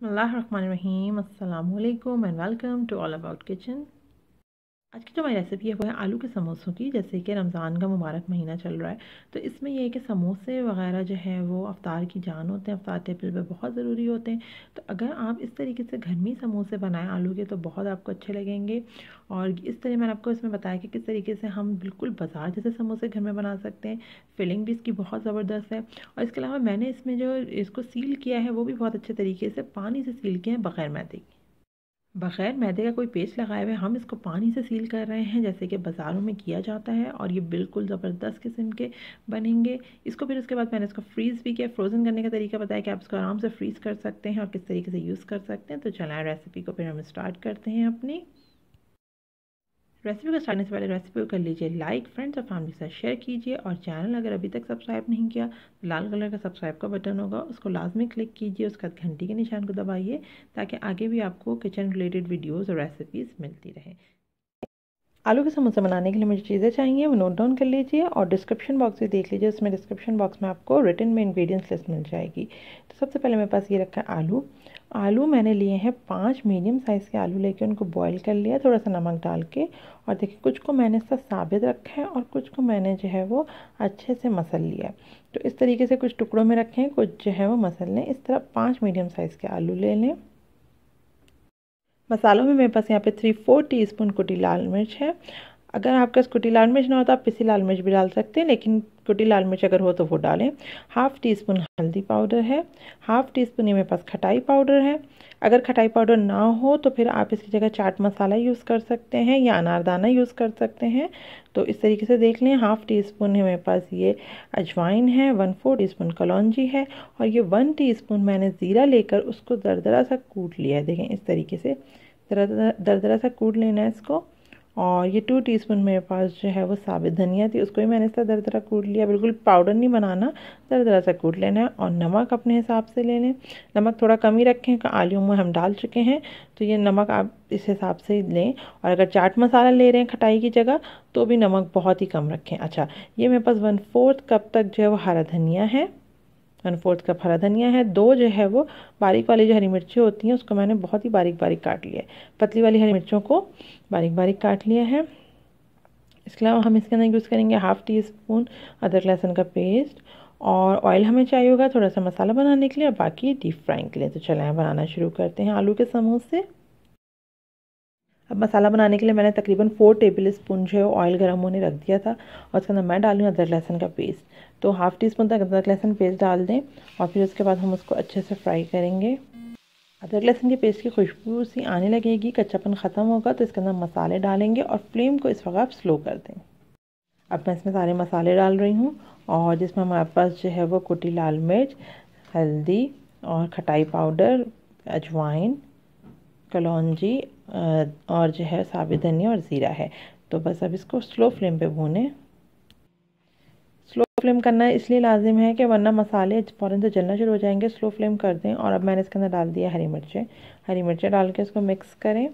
Bismillah Rahman Rahim. Assalamu Alaikum and welcome to All About Kitchen. आज की जो हमारी रेसिपी है वो है आलू के समोसों की जैसे कि रमज़ान का मुबारक महीना चल रहा है तो इसमें यह है कि समोसे वगैरह जो है वो अफ्तार की जान होते हैं अफ्तार टेबल पर बहुत ज़रूरी होते हैं तो अगर आप इस तरीके से घर में समोसे बनाएं आलू के तो बहुत आपको अच्छे लगेंगे और इस तरह मैंने आपको इसमें बताया कि किस तरीके से हम बिल्कुल बाजार जैसे समोसे घर में बना सकते हैं फिलिंग भी इसकी बहुत ज़बरदस्त है और इसके अलावा मैंने इसमें जो इसको सील किया है वो भी बहुत अच्छे तरीके से पानी से सील किया है बग़ैर मैदे की बग़ैर मैदे का कोई पेस्ट लगाए हुए हम इसको पानी से सील कर रहे हैं जैसे कि बाज़ारों में किया जाता है और ये बिल्कुल ज़बरदस्त किस्म के बनेंगे इसको फिर उसके बाद मैंने इसको फ्रीज़ भी किया फ्रोज़न करने का तरीका बताया कि आप इसको आराम से फ्रीज़ कर सकते हैं और किस तरीके से यूज़ कर सकते हैं तो चलाएँ रेसिपी को फिर हम स्टार्ट करते हैं अपनी रेसिपी को स्टार्ट से पहले रेसिपी को कर लीजिए लाइक फ्रेंड्स और फैमिली के साथ शेयर कीजिए और चैनल अगर अभी तक सब्सक्राइब नहीं किया तो लाल कलर का सब्सक्राइब का बटन होगा उसको लाजमी क्लिक कीजिए उसके बाद घंटी के निशान को दबाइए ताकि आगे भी आपको किचन रिलेटेड वीडियोज़ और रेसिपीज़ मिलती रहे आलू के समोसे बनाने के लिए मुझे चीज़ें चाहिए वो नोट डाउन कर लीजिए और डिस्क्रिप्शन बॉक्स भी देख लीजिए उसमें डिस्क्रिप्शन बॉक्स में आपको रिटर्न में इंग्रेडिएंट्स लिस्ट मिल जाएगी तो सबसे पहले मेरे पास ये रखा है आलू आलू मैंने लिए हैं पाँच मीडियम साइज़ के आलू लेके उनको बॉईल कर लिया थोड़ा सा नमक डाल के और देखिए कुछ को मैंने इसका साबित रखा है और कुछ को मैंने जो है वो अच्छे से मसल लिया तो इस तरीके से कुछ टुकड़ों में रखें कुछ जो है वो मसल लें इस तरह पाँच मीडियम साइज़ के आलू ले लें मसालों में मेरे पास यहाँ पे थ्री फोर टीस्पून कुटी लाल मिर्च है अगर आपका कुटी लाल मिर्च ना हो तो आप पिसी लाल मिर्च भी डाल सकते हैं लेकिन कुटी लाल मिर्च अगर हो तो वो डालें हाफ़ टी स्पून हल्दी पाउडर है हाफ़ टी स्पून मेरे पास खटाई पाउडर है अगर खटाई पाउडर ना हो तो फिर आप इसकी जगह चाट मसाला यूज़ कर सकते हैं या अनारदाना यूज़ कर सकते हैं तो इस तरीके से देख लें हाफ़ टी स्पून है मेरे पास ये अजवाइन है वन फोर टी स्पून कलौजी है और ये वन टी स्पून मैंने ज़ीरा लेकर उसको दरदरा सा कूट लिया है देखें इस तरीके से दरदरा दरदरा सा कूट लेना है इसको और ये टू टीस्पून मेरे पास जो है वो साबित धनिया थी उसको भी मैंने इस तरह दर दरा कूट लिया बिल्कुल पाउडर नहीं बनाना दर दरा सा कूट लेना है और नमक अपने हिसाब से ले लें नमक थोड़ा कम ही रखें आलू में हम डाल चुके हैं तो ये नमक आप इस हिसाब से लें और अगर चाट मसाला ले रहे हैं खटाई की जगह तो भी नमक बहुत ही कम रखें अच्छा ये मेरे पास वन फोर्थ कप तक जो है वो हरा धनिया है वन फोर्थ कप हरा धनिया है दो जो है वो बारीक वाली जो हरी मिर्ची होती हैं उसको मैंने बहुत ही बारीक बारीक काट लिया है पतली वाली हरी मिर्चों को बारीक बारीक काट लिया है इसके अलावा हम इसके अंदर यूज़ करेंगे हाफ़ टी स्पून अदरक लहसुन का पेस्ट और ऑयल हमें चाहिए होगा थोड़ा सा मसाला बनाने के लिए और बाकी डीप फ्राइंग के लिए तो चलें बनाना शुरू करते हैं आलू के समोसे अब मसाला बनाने के लिए मैंने तकरीबन फोर टेबल स्पून जो है ऑयल गर्म होने रख दिया था और उसके अंदर मैं डालूँ अदरक लहसन का पेस्ट तो हाफ़ टी स्पून तक अदरक लहसन पेस्ट डाल दें और फिर उसके बाद हम उसको अच्छे से फ्राई करेंगे अदरक लहसन के पेस्ट की खुशबू सी आने लगेगी कच्चापन ख़त्म होगा तो इसके अंदर मसाले डालेंगे और फ्लेम को इस वक्त आप स्लो कर दें अब मैं इसमें सारे मसाले डाल रही हूँ और जिसमें हमारे पास जो है वो कुटी लाल मिर्च हल्दी और खटाई पाउडर अजवाइन कलौजी और जो है साबित धनिया और ज़ीरा है तो बस अब इसको स्लो फ्लेम पे भूनें स्लो फ्लेम करना इसलिए लाजिम है कि वरना मसाले फ़ौरन से जलना शुरू हो जाएंगे स्लो फ्लेम कर दें और अब मैंने इसके अंदर डाल दिया हरी मिर्चें हरी मिर्चें डाल के इसको मिक्स करें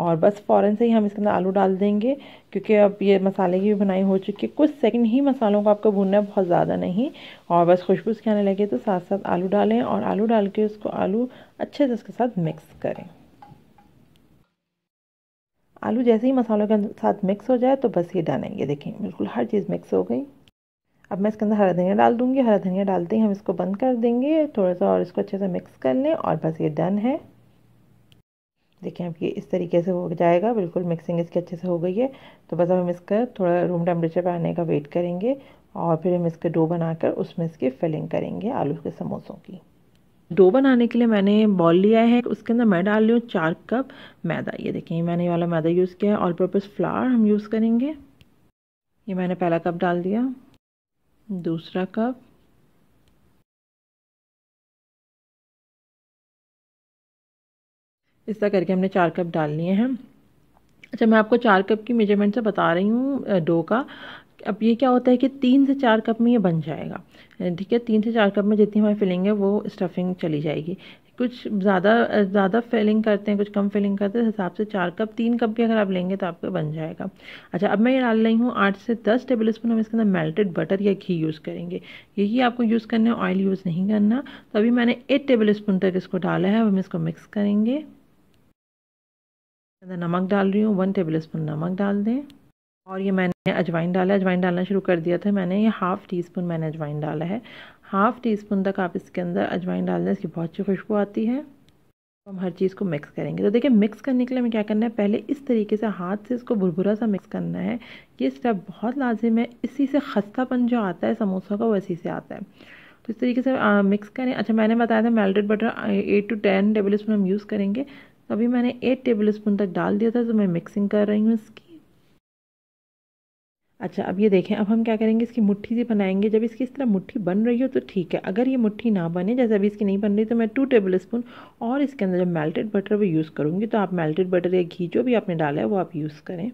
और बस फ़ौरन से ही हम इसके अंदर आलू डाल देंगे क्योंकि अब ये मसाले की भी बनाई हो चुकी है कुछ सेकंड ही मसालों को आपको भूनना है बहुत ज़्यादा नहीं और बस खुशबू से आने लगे तो साथ साथ आलू डालें और आलू डाल के उसको आलू अच्छे से उसके साथ मिक्स करें आलू जैसे ही मसालों के साथ मिक्स हो जाए तो बस ये डन है ये देखें बिल्कुल हर चीज़ मिक्स हो गई अब मैं इसके अंदर हरा धनिया डाल दूँगी हरा धनिया डालते ही हम इसको बंद कर देंगे थोड़ा सा और इसको अच्छे से मिक्स कर लें और बस ये डन है देखें अब ये इस तरीके से हो जाएगा बिल्कुल मिक्सिंग इसकी अच्छे से हो गई है तो बस अब हम इसका थोड़ा रूम टेम्परेचर पर आने का वेट करेंगे और फिर हम इसके डो बनाकर उसमें इसकी फिलिंग करेंगे आलू के समोसों की डो बनाने के लिए मैंने बॉल लिया है उसके अंदर मैं डाल रही हूँ चार कप मैदा ये देखिए मैंने ये वाला मैदा यूज़ किया है ऑल पर्पज़ फ्लावर हम यूज़ करेंगे ये मैंने पहला कप डाल दिया दूसरा कप इस तरह करके हमने चार कप डाल लिए हैं अच्छा मैं आपको चार कप की मेजरमेंट से बता रही हूँ डो का अब ये क्या होता है कि तीन से चार कप में ये बन जाएगा ठीक है तीन से चार कप में जितनी हमारी फिलिंग है वो स्टफिंग चली जाएगी कुछ ज़्यादा ज़्यादा फिलिंग करते हैं कुछ कम फिलिंग करते हैं तो हिसाब से चार कप तीन कप भी अगर आप लेंगे तो आपका बन जाएगा अच्छा अब मैं ये डाल रही हूँ आठ से दस टेबल स्पून हम इसके अंदर मेल्टेड बटर या घी यूज़ करेंगे यही आपको यूज़ करना है ऑयल यूज़ नहीं करना तो अभी मैंने एट टेबल स्पून तक इसको डाला है अब हम इसको मिक्स करेंगे अंदर नमक डाल रही हूँ वन टेबल स्पून नमक डाल दें और ये मैंने अजवाइन डाला अजवाइन डालना शुरू कर दिया था मैंने ये हाफ़ टी स्पून मैंने अजवाइन डाला है हाफ़ टी स्पून तक आप इसके अंदर अजवाइन डाल दें इसकी बहुत अच्छी खुशबू आती है तो हम हर चीज़ को मिक्स करेंगे तो देखिए मिक्स करने के लिए हमें क्या करना है पहले इस तरीके से हाथ से इसको भुरभुरा सा मिक्स करना है ये स्टेप बहुत लाजिम है इसी से खस्तापन जो आता है समोसा का वो इसी से आता है तो इस तरीके से आ, मिक्स करें अच्छा मैंने बताया था melted butter eight to ten tablespoon हम यूज़ करेंगे तो अभी मैंने एट टेबल स्पून तक डाल दिया था तो मैं मिक्सिंग कर रही हूँ इसकी अच्छा अब ये देखें अब हम क्या करेंगे इसकी मुट्ठी से बनाएंगे जब इसकी इस तरह मुट्ठी बन रही हो तो ठीक है अगर ये मुट्ठी ना बने जैसे अभी इसकी नहीं बन रही तो मैं टू टेबल स्पून और इसके अंदर जब मेल्टेड बटर वो यूज़ करूँगी तो आप मेल्टेड बटर या घी जो भी आपने डाला है वो आप यूज़ करें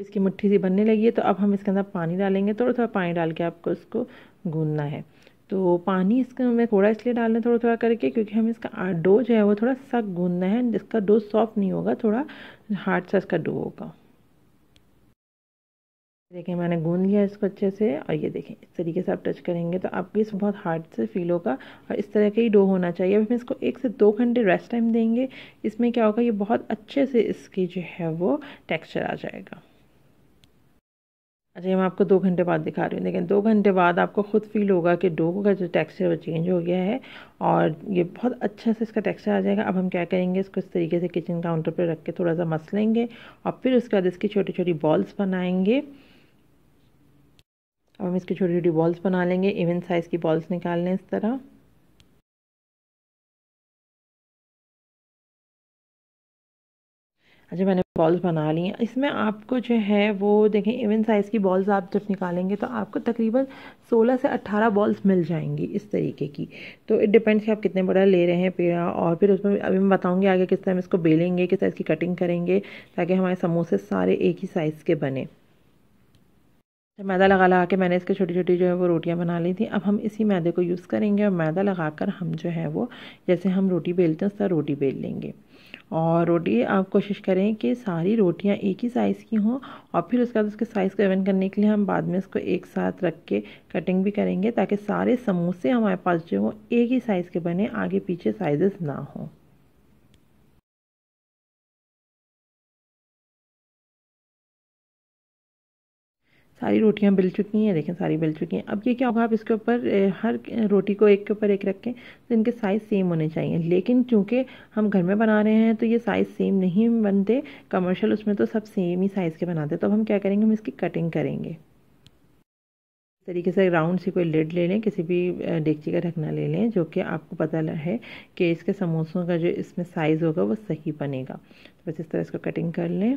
इसकी मुट्ठी सी बनने लगी है तो अब हम इसके अंदर पानी डालेंगे थोड़ा थोड़ा पानी डाल के आपको इसको गूंदना है तो पानी इसका हमें थोड़ा इसलिए डालना है थोड़ा थोड़ा करके क्योंकि हमें इसका डो जो है वो थोड़ा सख्त गूंदना है जिसका डो सॉफ्ट नहीं होगा थोड़ा हार्ड सा इसका डो होगा देखिए मैंने गून लिया इसको अच्छे से और ये देखें इस तरीके से आप टच करेंगे तो आपको इस बहुत हार्ड से फील होगा और इस तरह का ही डो होना चाहिए अब हम इसको एक से दो घंटे रेस्ट टाइम देंगे इसमें क्या होगा ये बहुत अच्छे से इसकी जो है वो टेक्स्चर आ जाएगा अच्छा ये मैं आपको दो घंटे बाद दिखा रही हूँ लेकिन दो घंटे बाद आपको ख़ुद फील होगा कि डो का जो टेक्सचर वो चेंज हो गया है और ये बहुत अच्छा से इसका टेक्सचर आ जाएगा अब हम क्या करेंगे इसको इस तरीके से किचन काउंटर पर रख के थोड़ा सा मस लेंगे और फिर उसके बाद इसकी छोटी छोटी बॉल्स बनाएंगे अब हम इसकी छोटी छोटी बॉल्स बना लेंगे इवन साइज़ की बॉल्स निकाल लें इस तरह अच्छा मैंने बॉल्स बना ली हैं इसमें आपको जो है वो देखें इवन साइज़ की बॉल्स आप जब निकालेंगे तो आपको तकरीबन 16 से 18 बॉल्स मिल जाएंगी इस तरीके की तो इट डिपेंड्स आप कितने बड़ा ले रहे हैं पेड़ा और फिर उसमें अभी मैं बताऊँगी आगे किस तरह हम इसको बेलेंगे किस साइज़ की कटिंग करेंगे ताकि हमारे समोसे सारे एक ही साइज़ के बने जब मैदा लगा लगा के मैंने इसके छोटी छोटी जो है वो रोटियां बना ली थी अब हम इसी मैदे को यूज़ करेंगे और मैदा लगा कर हम जो है वो जैसे हम रोटी बेलते हैं उस तरह रोटी बेल लेंगे और रोटी आप कोशिश करें कि सारी रोटियां एक ही साइज़ की हों और फिर उसके बाद उसके साइज़ को एवन करने के लिए हम बाद में इसको एक साथ रख के कटिंग भी करेंगे ताकि सारे समोसे हमारे पास जो हों एक ही साइज़ के बने आगे पीछे साइजेस ना हों सारी रोटियां बिल चुकी हैं देखें सारी बिल चुकी हैं अब ये क्या होगा आप इसके ऊपर हर रोटी को एक के ऊपर एक रखें तो इनके साइज़ सेम होने चाहिए लेकिन चूँकि हम घर में बना रहे हैं तो ये साइज़ सेम नहीं बनते कमर्शियल उसमें तो सब सेम ही साइज़ के बनाते तो अब हम क्या करेंगे हम इसकी कटिंग करेंगे इस तरीके से राउंड से कोई लेड ले लें किसी भी डेगची का ढकना ले लें जो कि आपको पता है कि इसके समोसों का जो इसमें साइज़ होगा वो सही बनेगा तो बस इस तरह इसको कटिंग कर लें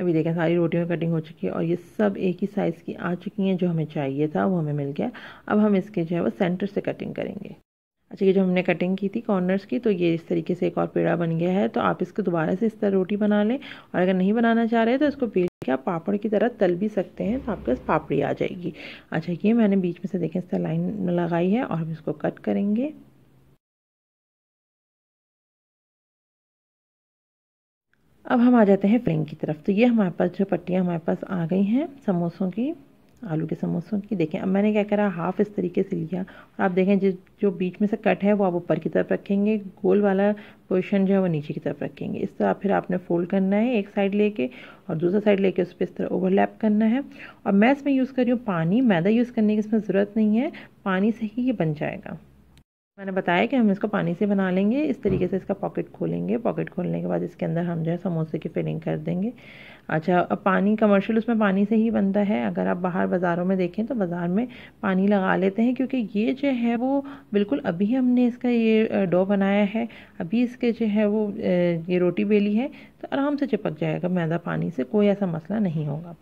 अभी देखें सारी रोटियों की कटिंग हो चुकी है और ये सब एक ही साइज़ की आ चुकी हैं जो हमें चाहिए था वो हमें मिल गया अब हम इसके जो है वो सेंटर से कटिंग करेंगे अच्छा ये जो हमने कटिंग की थी कॉर्नर्स की तो ये इस तरीके से एक और पेड़ा बन गया है तो आप इसको दोबारा से इस तरह रोटी बना लें और अगर नहीं बनाना चाह रहे तो इसको बेल के आप पापड़ की तरह तल भी सकते हैं तो आपके पास पापड़ी आ जाएगी अच्छा ये मैंने बीच में से देखें इस तरह लाइन लगाई है और हम इसको कट करेंगे अब हम आ जाते हैं फिलिंग की तरफ तो ये हमारे पास जो पट्टियाँ हमारे पास आ गई हैं समोसों की आलू के समोसों की देखें अब मैंने क्या करा हाफ इस तरीके से लिया और आप देखें जिस जो बीच में से कट है वो आप ऊपर की तरफ रखेंगे गोल वाला पोर्शन जो है वो नीचे की तरफ रखेंगे इस तरह फिर आपने फोल्ड करना है एक साइड लेके और दूसरा साइड लेके उस पर इस तरह ओवरलैप करना है और मैं इसमें यूज़ कर रही हूँ पानी मैदा यूज़ करने की इसमें ज़रूरत नहीं है पानी से ही ये बन जाएगा मैंने बताया कि हम इसको पानी से बना लेंगे इस तरीके से इसका पॉकेट खोलेंगे पॉकेट खोलने के बाद इसके अंदर हम जो है समोसे की फिलिंग कर देंगे अच्छा अब पानी कमर्शियल उसमें पानी से ही बनता है अगर आप बाहर बाज़ारों में देखें तो बाज़ार में पानी लगा लेते हैं क्योंकि ये जो है वो बिल्कुल अभी हमने इसका ये डो बनाया है अभी इसके जो है वो ये रोटी बेली है तो आराम से चिपक जाएगा मैदा पानी से कोई ऐसा मसला नहीं होगा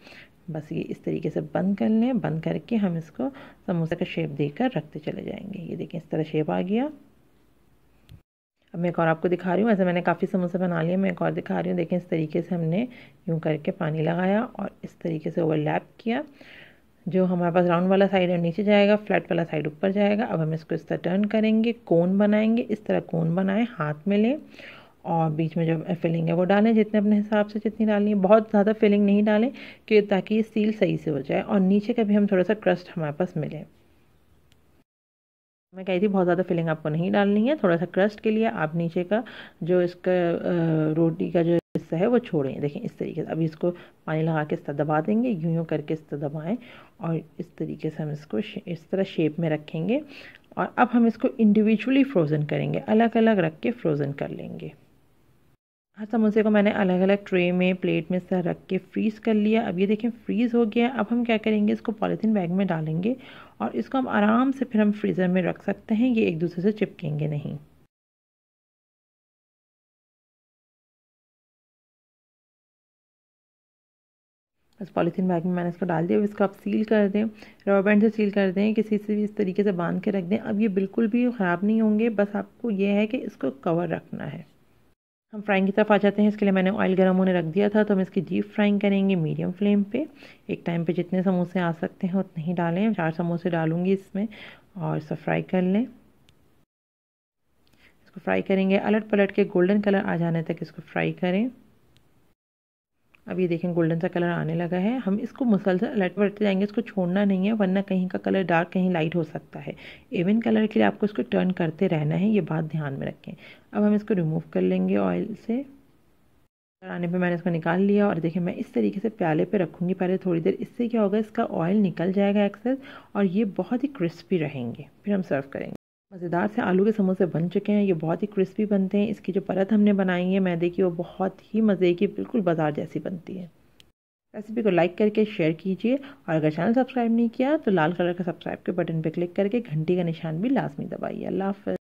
बस ये इस तरीके से बंद कर लें बंद करके हम इसको समोसे का शेप देकर रखते चले जाएंगे ये देखें इस तरह शेप आ गया अब मैं एक और आपको दिखा रही हूँ ऐसे मैंने काफ़ी समोसे बना लिए मैं एक और दिखा रही हूँ देखें इस तरीके से हमने यूँ करके पानी लगाया और इस तरीके से ओवरलैप किया जो हमारे पास राउंड वाला साइड है नीचे जाएगा फ्लैट वाला साइड ऊपर जाएगा अब हम इसको इस तरह टर्न करेंगे कोन बनाएंगे इस तरह कोन बनाएं हाथ में लें और बीच में जो फिलिंग है वो डालें जितने अपने हिसाब से जितनी डालनी है बहुत ज़्यादा फिलिंग नहीं डालें कि ताकि सील सही से हो जाए और नीचे का भी हम थोड़ा सा क्रस्ट हमारे पास मिले मैं कही थी बहुत ज़्यादा फिलिंग आपको नहीं डालनी है थोड़ा सा क्रस्ट के लिए आप नीचे का जो इसका रोटी का जो हिस्सा है वो छोड़ें देखें इस तरीके से अभी इसको पानी लगा के इस दबा देंगे यूं यूं करके इस तरह दबाएँ और इस तरीके से हम इसको इस तरह शेप में रखेंगे और अब हम इसको इंडिविजुअली फ्रोज़न करेंगे अलग अलग रख के फ्रोज़न कर लेंगे हर हाँ, समोसे को मैंने अलग अलग ट्रे में प्लेट में सर रख के फ्रीज़ कर लिया अब ये देखें फ्रीज़ हो गया अब हम क्या करेंगे इसको पॉलीथीन बैग में डालेंगे और इसको हम आराम से फिर हम फ्रीज़र में रख सकते हैं ये एक दूसरे से चिपकेंगे नहीं बस पॉलीथीन बैग में मैंने इसको डाल दिया अब इसको आप सील कर दें रबर बैंड से सील कर दें किसी से भी इस तरीके से बांध के रख दें अब ये बिल्कुल भी ख़राब नहीं होंगे बस आपको ये है कि इसको कवर रखना है हम फ्राइंग की तरफ आ जाते हैं इसके लिए मैंने ऑयल गर्म होने रख दिया था तो हम इसकी डीप फ्राइंग करेंगे मीडियम फ्लेम पे एक टाइम पे जितने समोसे आ सकते हैं उतने ही डालें चार समोसे डालूंगी इसमें और सब फ्राई कर लें इसको फ्राई करेंगे अलट पलट के गोल्डन कलर आ जाने तक इसको फ्राई करें अब ये देखें गोल्डन सा कलर आने लगा है हम इसको मुसलसल अलर्ट बढ़ते जाएंगे इसको छोड़ना नहीं है वरना कहीं का कलर डार्क कहीं लाइट हो सकता है एवन कलर के लिए आपको इसको टर्न करते रहना है ये बात ध्यान में रखें अब हम इसको रिमूव कर लेंगे ऑयल से आने पे मैंने इसको निकाल लिया और देखिए मैं इस तरीके से प्याले पे रखूँगी पहले थोड़ी देर इससे क्या होगा इसका ऑयल निकल जाएगा एक्सेस और ये बहुत ही क्रिस्पी रहेंगे फिर हम सर्व करेंगे मज़ेदार से आलू के समोसे बन चुके हैं ये बहुत ही क्रिस्पी बनते हैं इसकी जो परत हमने बनाई है मैदे की वो बहुत ही मज़े की बिल्कुल बाजार जैसी बनती है रेसिपी को लाइक करके शेयर कीजिए और अगर चैनल सब्सक्राइब नहीं किया तो लाल कलर का सब्सक्राइब के बटन पर क्लिक करके घंटी का निशान भी लाजमी दबाइए अल्लाह